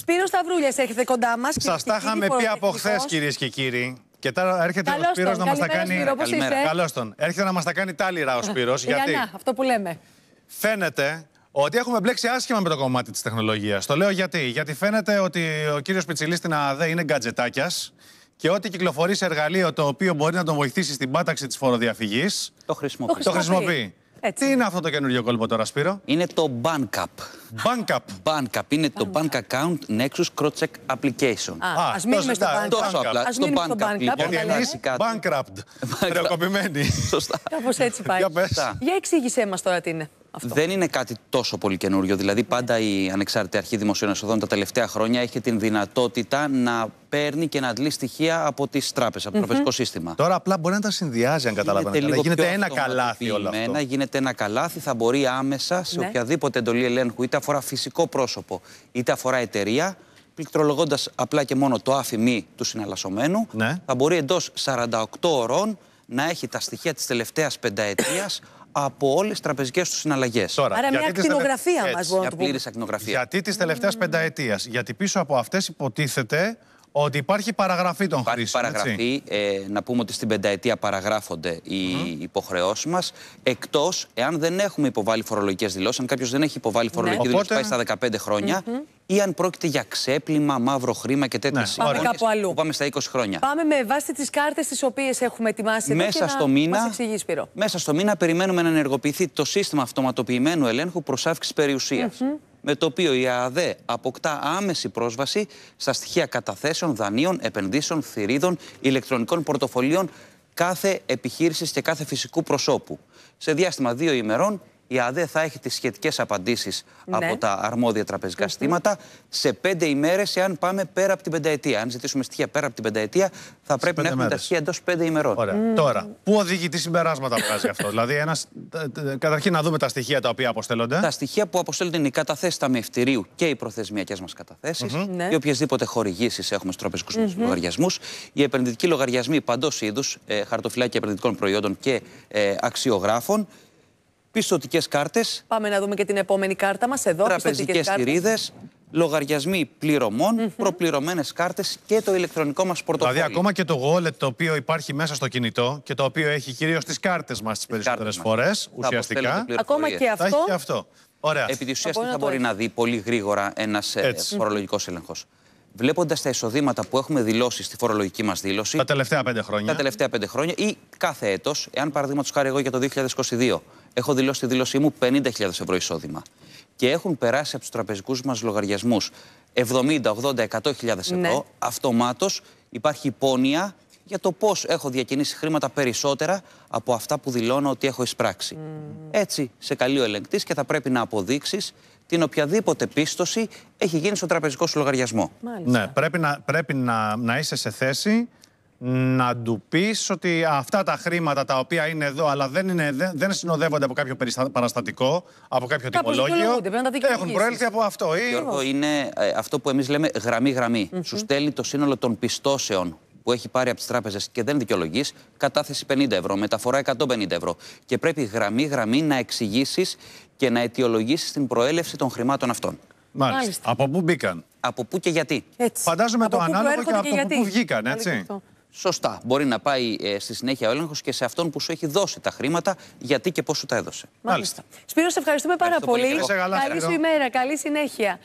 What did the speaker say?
Σπύρο Σταυρούλια έρχεται κοντά μας. Σας τα είχαμε πει από χθες, κυρίες και κύριοι. Και τώρα έρχεται ο Σπύρος να μας τα κάνει. Καλώς τον. Έρχεται να μας τα κάνει τάλιρα ο Σπύρος. Ε, γιατί αυτό που λέμε. Φαίνεται ότι έχουμε μπλέξει άσχημα με το κομμάτι της τεχνολογίας. Το λέω γιατί. Γιατί φαίνεται ότι ο κύριος Πιτσιλής στην ΑΔΕ είναι γκατζετάκιας και ό,τι κυκλοφορεί σε εργαλείο το οποίο μπορεί να τον βοηθήσει στην πάταξη της φοροδιαφυγής. Το Το χρησιμοποιεί. Έτσι. Τι είναι αυτό το καινούργιο κόλπο τώρα, Σπύρο? Είναι το BANCAP. BANCAP. Bankup Είναι το Bank Account Nexus Crosscheck Application. Α, ας μείνουμε στο BANCAP. Τόσο απλά. Ας στο BANCAP. Λοιπόν. Γιατί εμείς bankrupt. Ρεοκοπημένοι Σωστά. Κάπως έτσι πάει. Για εξήγησέ μας τώρα τι είναι. Δεν είναι κάτι τόσο πολύ καινούριο. Δηλαδή, ναι. πάντα η ανεξάρτητη αρχή δημοσίων εσοδών τα τελευταία χρόνια έχει την δυνατότητα να παίρνει και να αντλεί στοιχεία από τις τράπεζες, από το mm σύστημα. Τώρα απλά μπορεί να τα συνδυάζει, αν καταλαβαίνετε Γίνεται, καλά. γίνεται ένα καλάθι όλο αυτό. Γίνεται ένα καλάθι, θα μπορεί άμεσα σε ναι. οποιαδήποτε εντολή ελέγχου, είτε αφορά φυσικό πρόσωπο, είτε αφορά εταιρεία, πληκτρολογώντας απλά και μόνο το άφημί του συναλλασσομένου, ναι. θα μπορεί εντός 48 ωρών να έχει τα στοιχεία της τελευταίας πενταετίας από όλες τις τραπεζικές τους συναλλαγές. Άρα, μια ακτινογραφία μα μπορούμε να Γιατί τη τελευταία mm. πενταετίας. Γιατί πίσω από αυτές υποτίθεται ότι υπάρχει παραγραφή των υπάρχει χρήσεων. Υπάρχει παραγραφή. Ε, να πούμε ότι στην πενταετία παραγράφονται οι υποχρεώσεις μας. Εκτός εάν δεν έχουμε υποβάλει φορολογικές δηλώσεις. Αν κάποιος δεν έχει υποβάλει ναι. φορολογική ναι. δηλώση, Οπότε... πάει στα 15 χρόνια ή αν πρόκειται για ξέπλυμα, μαύρο χρήμα και τέτοια ναι. Πάμε πάμε στα 20 χρόνια. Πάμε με βάση τις κάρτες τις οποίες έχουμε ετοιμάσει μέσα εδώ και να μας Πύρο. Μέσα στο μήνα περιμένουμε να ενεργοποιηθεί το σύστημα αυτοματοποιημένου ελέγχου προς αύξηση περιουσίας. Με το οποίο η ΑΔΕ αποκτά άμεση πρόσβαση στα στοιχεία καταθέσεων, δανείων, επενδύσεων, θηρίδων, ηλεκτρονικών πορτοφολίων κάθε επιχείρησης και κάθε φυσικού προσώπου. Σε διάστημα δύο ημερών η ΑΔΕ θα έχει τις σχετικές απαντήσεις ναι. από τα αρμόδια τραπεζικά στήματα. σε πέντε ημέρες, εάν πάμε πέρα από την πενταετία. Αν ζητήσουμε στοιχεία πέρα από την πενταετία, θα πρέπει να έχουμε μέρες. τα στοιχεία εντός πέντε ημερών. Mm. Τώρα, πού οδηγεί, τι συμπεράσματα βγάζει αυτό. δηλαδή, ένας, καταρχήν να δούμε τα στοιχεία τα οποία αποστέλλονται. Τα στοιχεία που αποστέλλονται είναι οι καταθέσεις ταμιευτηρίου και οι προθεσμιακές μας καταθέσεις, mm -hmm. Ναι. οι οποιασδήποτε χορηγήσεις έχουμε στους τραπεζικού mm -hmm. λογαριασμούς, οι επενδυτικοί λογαριασμοί παντός είδους, ε, χαρτοφυλάκια επενδυτικών προϊόντων και ε, αξιογράφων πιστοτικές κάρτες. Πάμε να δούμε και την επόμενη κάρτα μας εδώ. Τραπεζικέ θηρίδε, λογαριασμοί πληρωμών, mm -hmm. προπληρωμένες κάρτες και το ηλεκτρονικό μας πορτοφόλι. Δηλαδή, ακόμα και το wallet το οποίο υπάρχει μέσα στο κινητό και το οποίο έχει κυρίως τις κάρτες μας τις περισσότερε φορέ ουσιαστικά. Ακόμα και αυτό. Έχει και αυτό. Ωραία. θα μπορεί να δει πολύ γρήγορα ένας ε, ε, φορολογικός έλεγχος. Βλέποντας τα εισοδήματα που έχουμε δηλώσει στη φορολογική μας δήλωση. Τα τελευταία πέντε χρόνια. Τα τελευταία πέντε χρόνια ή κάθε έτος, εάν παραδείγματος χάρη εγώ για το 2022 έχω δηλώσει τη δήλωσή μου 50.000 ευρώ εισόδημα. Και έχουν περάσει από τους τραπεζικούς μας λογαριασμούς 70, 80, 100.000 ευρώ, ναι. αυτομάτως υπάρχει υπόνοια για το πώς έχω διακινήσει χρήματα περισσότερα από αυτά που δηλώνω ότι έχω εισπράξει. Έτσι, σε καλεί ο ελεγκτής και θα πρέπει να αποδείξεις την οποιαδήποτε πίστοση έχει γίνει στο τραπεζικό σου λογαριασμό. Μάλιστα. Ναι, πρέπει, να, πρέπει να, να είσαι σε θέση να του πεις ότι αυτά τα χρήματα τα οποία είναι εδώ, αλλά δεν, είναι, δεν, συνοδεύονται από κάποιο παραστατικό, από κάποιο Κάπως τιμολόγιο. Έχουν προέλθει από αυτό. Ή... Γιώργο, είναι ε, αυτό που εμείς λέμε γραμμή-γραμμή. Mm Σου στέλνει το σύνολο των πιστώσεων που έχει πάρει από τις τράπεζες και δεν δικαιολογείς, κατάθεση 50 ευρώ, μεταφορά 150 ευρώ. Και πρέπει γραμμή-γραμμή να εξηγήσεις και να αιτιολογήσεις την προέλευση των χρημάτων αυτών. Μάλιστα. Από πού μπήκαν. Από πού και γιατί. Φαντάζομαι το ανάλογο και, και από πού βγήκαν, έτσι. Σωστά. Μπορεί να πάει ε, στη συνέχεια ο έλεγχος και σε αυτόν που σου έχει δώσει τα χρήματα, γιατί και πώ σου τα έδωσε. Μάλιστα. Σπύρο, σε ευχαριστούμε πάρα πολύ. Καλή σου ημέρα. Καλή συνέχεια.